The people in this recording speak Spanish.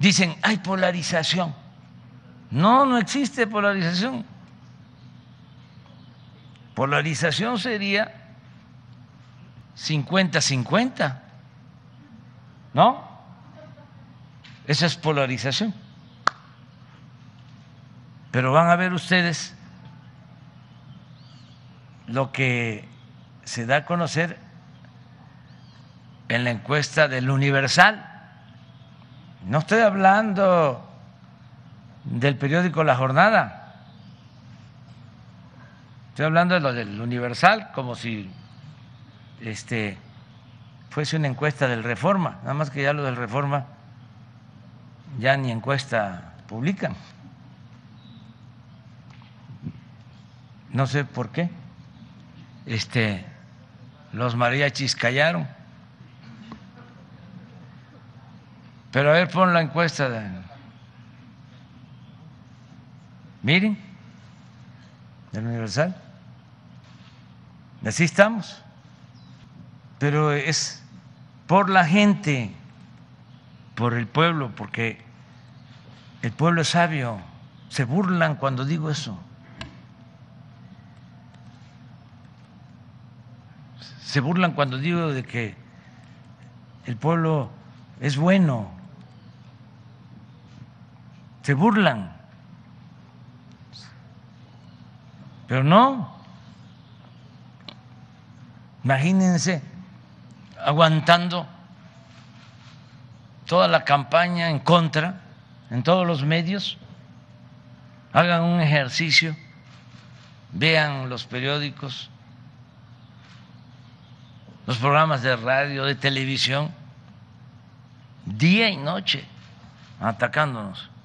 dicen, hay polarización. No, no existe polarización. Polarización sería 50-50, ¿no? Esa es polarización. Pero van a ver ustedes lo que se da a conocer en la encuesta del Universal no estoy hablando del periódico La Jornada, estoy hablando de lo del Universal, como si este, fuese una encuesta del Reforma, nada más que ya lo del Reforma ya ni encuesta publican. No sé por qué. Este, los mariachis callaron. Pero a ver, pon la encuesta, Miren, del Universal. Así estamos. Pero es por la gente, por el pueblo, porque el pueblo es sabio. Se burlan cuando digo eso. Se burlan cuando digo de que el pueblo es bueno, se burlan. Pero no. Imagínense aguantando toda la campaña en contra en todos los medios. Hagan un ejercicio, vean los periódicos, los programas de radio, de televisión, día y noche atacándonos.